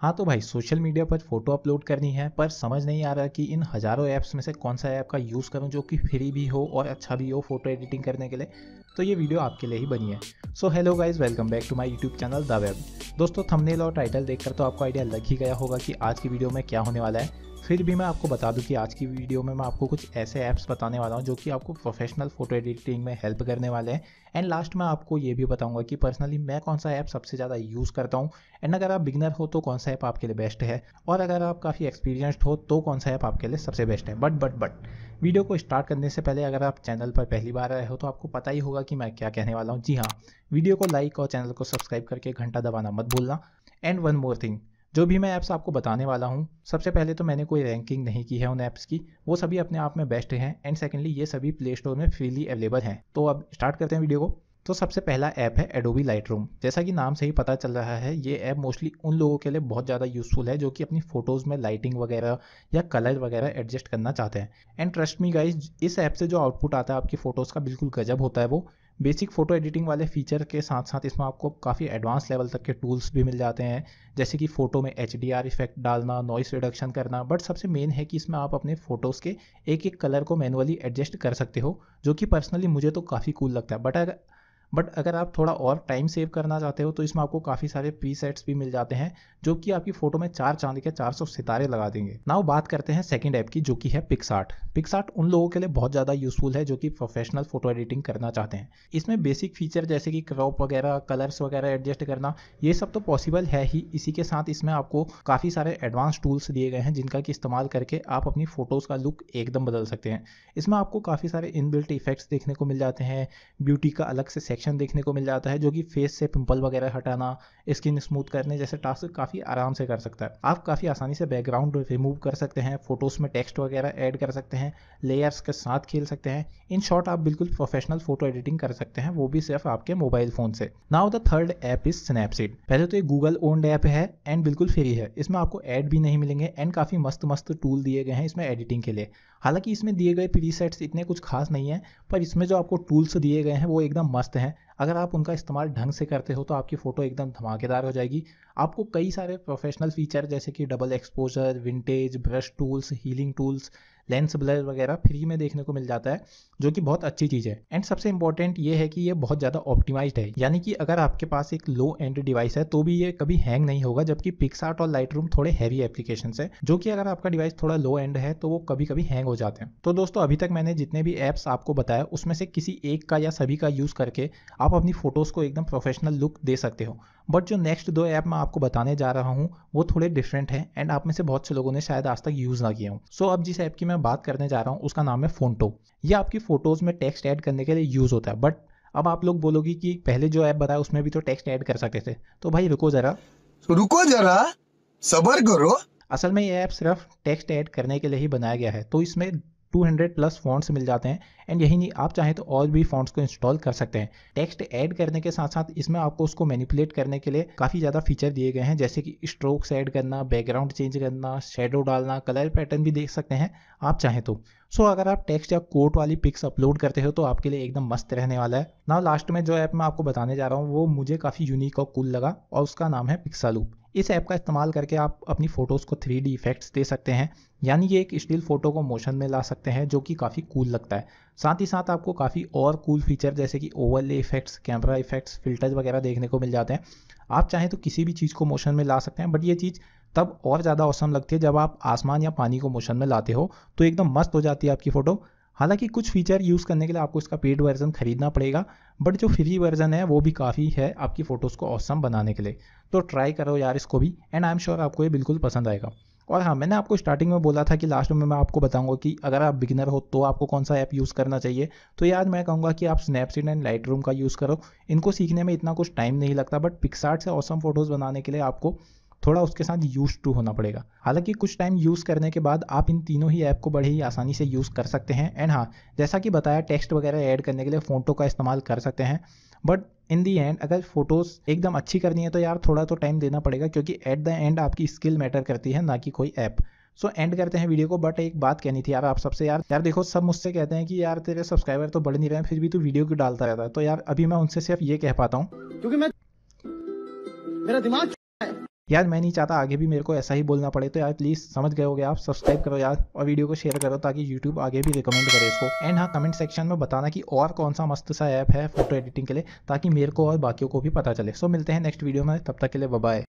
हाँ तो भाई सोशल मीडिया पर फ़ोटो अपलोड करनी है पर समझ नहीं आ रहा कि इन हज़ारों ऐप्स में से कौन सा ऐप का यूज़ करूँ जो कि फ्री भी हो और अच्छा भी हो फोटो एडिटिंग करने के लिए तो ये वीडियो आपके लिए ही बनी है so hello guys welcome back to my YouTube channel the web दोस्तों थंबनेल और टाइटल देखकर तो आपको आइडिया लग ही गया होगा कि आज की वीडियो में क्या होने वाला है फिर भी मैं आपको बता दूं कि आज की वीडियो में मैं आपको कुछ ऐसे ऐप्स बताने वाला हूं जो कि आपको प्रोफेशनल फोटो एडिटिंग में हेल्प करने वाले हैं एंड लास्ट में आपको ये भी बताऊंगा कि पर्सनली मैं कौन सा ऐप सबसे ज़्यादा यूज़ करता हूं एंड अगर आप बिगनर हो तो कौन सा ऐप आपके लिए बेस्ट है और अगर आप काफ़ी एक्सपीरियंसड हो तो कौन सा ऐप आपके लिए सबसे बेस्ट है बट बट बट वीडियो को स्टार्ट करने से पहले अगर आप चैनल पर पहली बार आए हो तो आपको पता ही होगा कि मैं क्या कहने वाला हूँ जी हाँ वीडियो को लाइक और चैनल को सब्सक्राइब करके घंटा दबाना मत भूलना एंड वन मोर थिंग जो भी मैं ऐप्स आपको बताने वाला हूँ सबसे पहले तो मैंने कोई रैंकिंग नहीं की है उन ऐप्स की वो सभी अपने आप में बेस्ट हैं एंड सेकेंडली ये सभी प्ले स्टोर में फ्रीली अवेलेबल हैं तो अब स्टार्ट करते हैं वीडियो को तो सबसे पहला ऐप है एडोबी लाइट रूम जैसा कि नाम से ही पता चल रहा है ये ऐप मोस्टली उन लोगों के लिए बहुत ज़्यादा यूज़फुल है जो कि अपनी फ़ोटोज़ में लाइटिंग वगैरह या कलर वगैरह एडजस्ट करना चाहते हैं एंड ट्रस्ट मी गाइज इस ऐप से जो आउटपुट आता है आपकी फ़ोटोज़ का बिल्कुल गजब होता है वो बेसिक फ़ोटो एडिटिंग वाले फ़ीचर के साथ साथ इसमें आपको काफ़ी एडवांस लेवल तक के टूल्स भी मिल जाते हैं जैसे कि फ़ोटो में एच इफेक्ट डालना नॉइस रिडक्शन करना बट सबसे मेन है कि इसमें आप अपने फ़ोटोज़ के एक एक कलर को मैनुअली एडजस्ट कर सकते हो जो कि पर्सनली मुझे तो काफ़ी कूल लगता है बट अगर बट अगर आप थोड़ा और टाइम सेव करना चाहते हो तो इसमें आपको काफ़ी सारे प्रीसेट्स सेट्स भी मिल जाते हैं जो कि आपकी फोटो में चार चांदी के चार सौ सितारे लगा देंगे नाउ बात करते हैं सेकेंड ऐप की जो कि है पिक्सार्ट पिक्सार्ट उन लोगों के लिए बहुत ज़्यादा यूजफुल है जो कि प्रोफेशनल फोटो एडिटिंग करना चाहते हैं इसमें बेसिक फीचर जैसे कि क्रॉप वगैरह कलर्स वगैरह एडजस्ट करना ये सब तो पॉसिबल है ही इसी के साथ इसमें आपको काफ़ी सारे एडवांस टूल्स दिए गए हैं जिनका कि इस्तेमाल करके आप अपनी फ़ोटोज़ का लुक एकदम बदल सकते हैं इसमें आपको काफ़ी सारे इनबिल्ट इफेक्ट्स देखने को मिल जाते हैं ब्यूटी का अलग से सेक्शन देखने को मिल जाता है जो कि फेस से पिंपल वगैरह हटाना स्किन स्मूथ करने जैसे टास्क काफ़ी आराम से कर सकता है आप काफ़ी आसानी से बैकग्राउंड रिमूव कर सकते हैं फोटोज़ में टेक्स्ट वगैरह ऐड कर सकते हैं लेयर्स के साथ खेल सकते हैं इन शॉर्ट आप बिल्कुल प्रोफेशनल फोटो एडिटिंग कर सकते हैं वो भी सिर्फ आपके मोबाइल फ़ोन से now the third app is Snapseed पहले तो ये गूगल ओन्ड ऐप है एंड बिल्कुल फ्री है इसमें आपको एड भी नहीं मिलेंगे एंड काफ़ी मस्त मस्त टूल दिए गए हैं इसमें एडिटिंग के लिए हालांकि इसमें दिए गए प्रीसेट्स इतने कुछ खास नहीं है पर इसमें जो आपको टूल्स दिए गए हैं वो एकदम मस्त हैं हैं अगर आप उनका इस्तेमाल ढंग से करते हो तो आपकी फ़ोटो एकदम धमाकेदार हो जाएगी आपको कई सारे प्रोफेशनल फीचर जैसे कि double exposure vintage brush tools healing tools lens blur वगैरह फ्री में देखने को मिल जाता है जो कि बहुत अच्छी चीज़ है एंड सबसे इंपॉर्टेंट ये है कि ये बहुत ज़्यादा ऑप्टिमाइज्ड है यानी कि अगर आपके पास एक लो एंड डिवाइस है तो भी ये कभी हैंग नहीं होगा जबकि पिक्सार्ट और लाइट थोड़े हैवी एप्लीकेशन है जो कि अगर आपका डिवाइस थोड़ा लो एंड है तो वो कभी कभी हैंग हो जाते हैं तो दोस्तों अभी तक मैंने जितने भी ऐप्स आपको बताया उसमें से किसी एक का या सभी का यूज़ करके आप आप अपनी फ़ोटोज़ को एकदम प्रोफेशनल लुक दे सकते हो बट जो नेक्स्ट दो ऐप मैं आपको बताने जा रहा हूँ वो थोड़े डिफरेंट हैं एंड आप में से बहुत से लोगों ने शायद आज तक यूज़ ना किया हूँ सो so, अब जिस ऐप की मैं बात करने जा रहा हूँ उसका नाम है फ़ोनटो ये आपकी फ़ोटोज़ में टेक्स्ट ऐड करने के लिए यूज़ होता है बट अब आप लोग बोलोगे कि पहले जो ऐप बताया उसमें भी तो टेक्स्ट ऐड कर सकते थे तो भाई रुको ज़रा so, तो रुको ज़रा सबर करो असल में ये ऐप सिर्फ टेक्स्ट ऐड करने के लिए ही बनाया गया है तो इसमें 200 प्लस फॉन्ट्स मिल जाते हैं एंड यही नहीं आप चाहें तो और भी फॉन्ट्स को इंस्टॉल कर सकते हैं टेक्स्ट ऐड करने के साथ साथ इसमें आपको उसको मैनिपुलेट करने के लिए काफ़ी ज़्यादा फीचर दिए गए हैं जैसे कि स्ट्रोक्स ऐड करना बैकग्राउंड चेंज करना शेडो डालना कलर पैटर्न भी देख सकते हैं आप चाहें तो सो so, अगर आप टेक्स्ट या कोट वाली पिक्स अपलोड करते हो तो आपके लिए एकदम मस्त रहने वाला है ना लास्ट में जो ऐप मैं आपको बताने जा रहा हूँ वो मुझे काफ़ी यूनिक और कूल लगा और उसका नाम है पिक्सालूप इस ऐप का इस्तेमाल करके आप अपनी फ़ोटोज़ को थ्री डी इफ़ेक्ट्स दे सकते हैं यानी ये एक स्टिल फ़ोटो को मोशन में ला सकते हैं जो कि काफ़ी कूल लगता है साथ ही साथ आपको काफ़ी और कूल फीचर जैसे कि overlay effects camera effects filters वगैरह देखने को मिल जाते हैं आप चाहें तो किसी भी चीज़ को मोशन में ला सकते हैं बट ये चीज़ तब और ज़्यादा औसम लगती है जब आप आसमान या पानी को मोशन में लाते हो तो एकदम मस्त हो जाती है आपकी फ़ोटो हालांकि कुछ फीचर यूज़ करने के लिए आपको इसका पेड वर्जन खरीदना पड़ेगा बट जो फ्री वर्जन है वो भी काफ़ी है आपकी फ़ोटोज़ को औसम बनाने के लिए तो ट्राई करो यार इसको भी एंड आई एम श्योर आपको ये बिल्कुल पसंद आएगा और हाँ मैंने आपको स्टार्टिंग में बोला था कि लास्ट में मैं आपको बताऊंगा कि अगर आप बिगिनर हो तो आपको कौन सा ऐप यूज़ करना चाहिए तो यार मैं कहूँगा कि आप स्नैपसीड एंड लाइट का यूज़ करो इनको सीखने में इतना कुछ टाइम नहीं लगता बट पिक्सार्ट से औसम फोटोज़ बनाने के लिए आपको थोड़ा उसके साथ यूज टू होना पड़ेगा हालांकि कुछ टाइम यूज़ करने के बाद आप इन तीनों ही ऐप को बड़े ही आसानी से यूज़ कर सकते हैं एंड हाँ जैसा कि बताया टेक्स्ट वगैरह ऐड करने के लिए फ़ोटो का इस्तेमाल कर सकते हैं बट इन दी एंड अगर फोटोज़ एकदम अच्छी करनी है तो यार थोड़ा तो टाइम देना पड़ेगा क्योंकि एट द एंड आपकी स्किल मैटर करती है ना कि कोई ऐप सो so, एंड करते हैं वीडियो को बट एक बात कहनी थी यार आप सबसे यार यार देखो सब मुझसे कहते हैं कि यार तेरे सब्सक्राइबर तो बढ़ नहीं रहे हैं फिर भी तू वीडियो क्यों डालता रहता है तो यार अभी मैं उनसे सिर्फ ये कह पाता हूँ क्योंकि मैं मेरा दिमाग यार मैं नहीं चाहता आगे भी मेरे को ऐसा ही बोलना पड़े तो यार प्लीज़ समझ गए होगे आप सब्सक्राइब करो यार और वीडियो को शेयर करो ताकि यूट्यूब आगे भी रिकमेंड करे इसको एंड हाँ कमेंट सेक्शन में बताना कि और कौन सा मस्त सा ऐप है फोटो एडिटिंग के लिए ताकि मेरे को और बाकियों को भी पता चले सो मिलते हैं नेक्स्ट वीडियो में तब तक के लिए बबाए